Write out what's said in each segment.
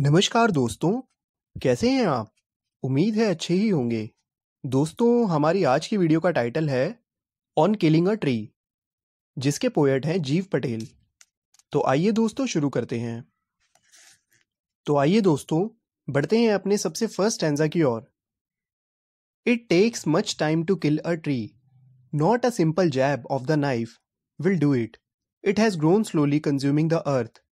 नमस्कार दोस्तों कैसे हैं आप उम्मीद है अच्छे ही होंगे दोस्तों हमारी आज की वीडियो का टाइटल है ऑन किलिंग अ ट्री जिसके पोएट हैं जीव पटेल तो आइए दोस्तों शुरू करते हैं तो आइए दोस्तों बढ़ते हैं अपने सबसे फर्स्ट टेंजा की ओर it takes much time to kill a tree not a simple jab of the knife will do it it has grown slowly consuming the earth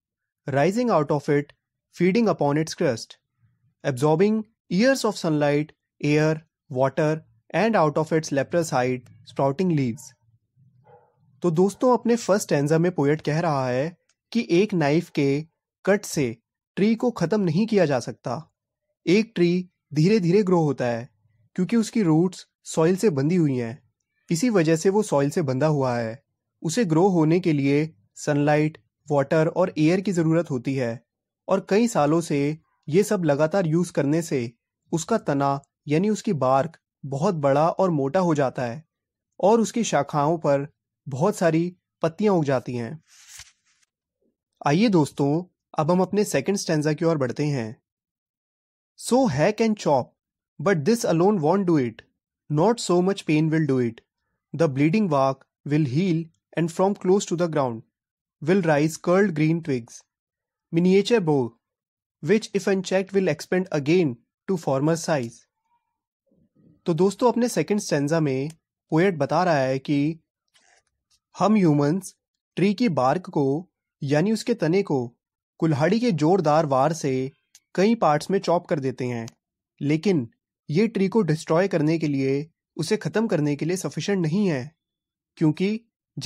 rising out of it feeding upon its crust, absorbing years of sunlight, air, water, and out of its leprous hide sprouting leaves. तो दोस्तों अपने first टेंजा में poet कह रहा है कि एक knife के कट से ट्री को ख़त्म नहीं किया जा सकता एक ट्री धीरे धीरे ग्रो होता है क्योंकि उसकी रूट्स सॉइल से बंधी हुई हैं इसी वजह से वो सॉइल से बंधा हुआ है उसे ग्रो होने के लिए सनलाइट वाटर और एयर की ज़रूरत होती है और कई सालों से ये सब लगातार यूज करने से उसका तना यानी उसकी बार्क बहुत बड़ा और मोटा हो जाता है और उसकी शाखाओं पर बहुत सारी पत्तियां उग जाती हैं आइए दोस्तों अब हम अपने सेकंड स्टेंजा की ओर बढ़ते हैं so he can chop but this alone won't do it not so much pain will do it the bleeding वाक will heal and from close to the ground will rise curled green twigs miniature bow, which if unchecked will expand again to former size. तो दोस्तों अपने second stanza में poet बता रहा है कि हम ह्यूमंस ट्री की बार्क को यानी उसके तने को कुल्हाड़ी के जोरदार वार से कई पार्ट्स में चॉप कर देते हैं लेकिन ये ट्री को डिस्ट्रॉय करने के लिए उसे ख़त्म करने के लिए सफिशेंट नहीं है क्योंकि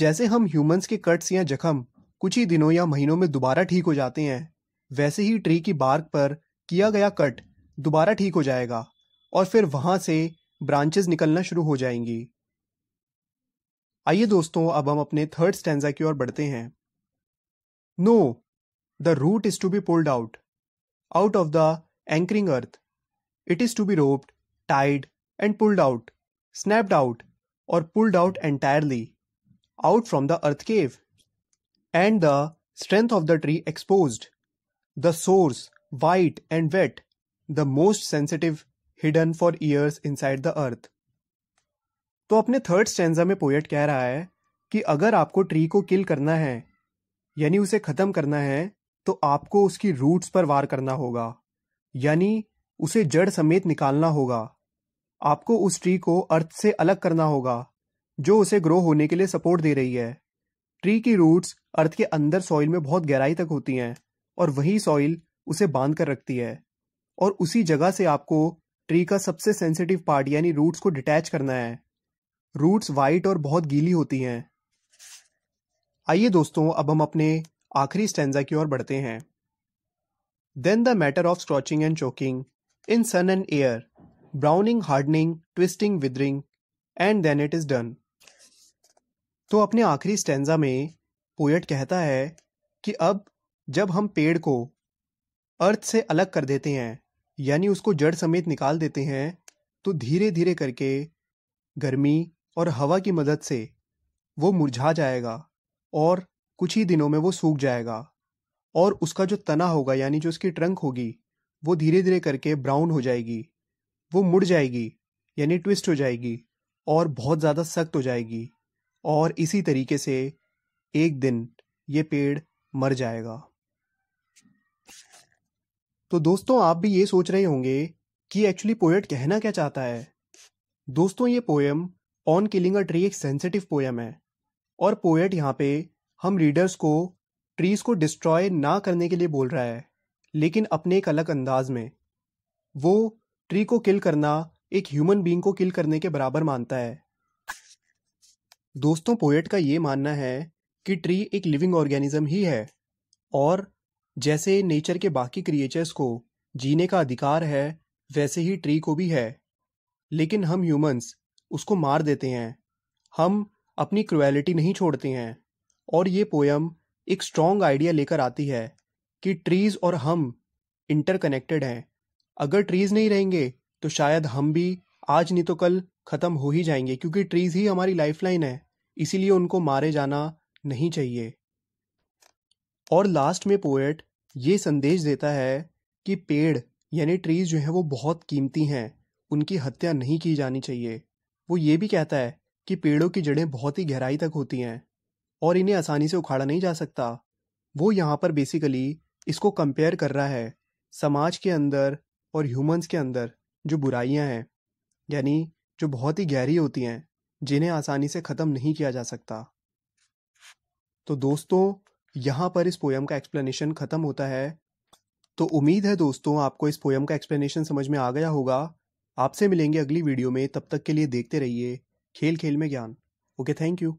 जैसे हम ह्यूमंस के कट्स या जख्म कुछ ही दिनों या महीनों में दोबारा ठीक हो जाते हैं वैसे ही ट्री की बार्क पर किया गया कट दोबारा ठीक हो जाएगा और फिर वहां से ब्रांचेस निकलना शुरू हो जाएंगी आइए दोस्तों अब हम अपने थर्ड स्टैंडा की ओर बढ़ते हैं no the root is to be pulled out out of the anchoring earth it is to be roped tied and pulled out snapped out or pulled out entirely out from the earth cave and the strength of the tree exposed, the source white and wet, the most sensitive hidden for years inside the earth. तो अपने third stanza में poet कह रहा है कि अगर आपको tree को किल करना है यानी उसे खत्म करना है तो आपको उसकी रूट्स पर वार करना होगा यानी उसे जड़ समेत निकालना होगा आपको उस ट्री को अर्थ से अलग करना होगा जो उसे ग्रो होने के लिए सपोर्ट दे रही है ट्री की रूट्स अर्थ के अंदर सॉइल में बहुत गहराई तक होती हैं और वही सॉइल उसे बांध कर रखती है और उसी जगह से आपको ट्री का सबसे सेंसिटिव पार्ट यानी रूट्स को डिटैच करना है रूट्स वाइट और बहुत गीली होती हैं आइए दोस्तों अब हम अपने आखिरी स्टेंजा की ओर बढ़ते हैं then the matter of scorching and choking in sun and air browning hardening twisting withering and then it is done तो अपने आखिरी स्टेंजा में पोएट कहता है कि अब जब हम पेड़ को अर्थ से अलग कर देते हैं यानी उसको जड़ समेत निकाल देते हैं तो धीरे धीरे करके गर्मी और हवा की मदद से वो मुरझा जाएगा और कुछ ही दिनों में वो सूख जाएगा और उसका जो तना होगा यानी जो उसकी ट्रंक होगी वो धीरे धीरे करके ब्राउन हो जाएगी वो मुड़ जाएगी यानी ट्विस्ट हो जाएगी और बहुत ज़्यादा सख्त हो जाएगी और इसी तरीके से एक दिन ये पेड़ मर जाएगा तो दोस्तों आप भी ये सोच रहे होंगे कि एक्चुअली पोएट कहना क्या चाहता है दोस्तों ये poem on killing a tree एक सेंसिटिव पोएम है और पोएट यहाँ पे हम रीडर्स को ट्रीज को डिस्ट्रॉय ना करने के लिए बोल रहा है लेकिन अपने एक अलग अंदाज में वो ट्री को किल करना एक ह्यूमन बीइंग को किल करने के बराबर मानता है दोस्तों पोएट का ये मानना है कि ट्री एक लिविंग ऑर्गेनिज्म ही है और जैसे नेचर के बाकी क्रिएचर्स को जीने का अधिकार है वैसे ही ट्री को भी है लेकिन हम ह्यूमंस उसको मार देते हैं हम अपनी क्रुएलिटी नहीं छोड़ते हैं और ये पोयम एक स्ट्रॉन्ग आइडिया लेकर आती है कि ट्रीज़ और हम इंटरकनेक्टेड हैं अगर ट्रीज़ नहीं रहेंगे तो शायद हम भी आज नहीं तो कल ख़त्म हो ही जाएंगे क्योंकि ट्रीज़ ही हमारी लाइफलाइन है इसीलिए उनको मारे जाना नहीं चाहिए और लास्ट में पोएट ये संदेश देता है कि पेड़ यानी ट्रीज जो है वो बहुत कीमती हैं उनकी हत्या नहीं की जानी चाहिए वो ये भी कहता है कि पेड़ों की जड़ें बहुत ही गहराई तक होती हैं और इन्हें आसानी से उखाड़ा नहीं जा सकता वो यहाँ पर बेसिकली इसको कंपेयर कर रहा है समाज के अंदर और ह्यूमंस के अंदर जो बुराइयाँ हैं यानी जो बहुत ही गहरी होती हैं जिन्हें आसानी से ख़त्म नहीं किया जा सकता तो दोस्तों यहाँ पर इस पोयम का एक्सप्लेनेशन ख़त्म होता है तो उम्मीद है दोस्तों आपको इस पोयम का एक्सप्लेनेशन समझ में आ गया होगा आपसे मिलेंगे अगली वीडियो में तब तक के लिए देखते रहिए खेल खेल में ज्ञान ओके थैंक यू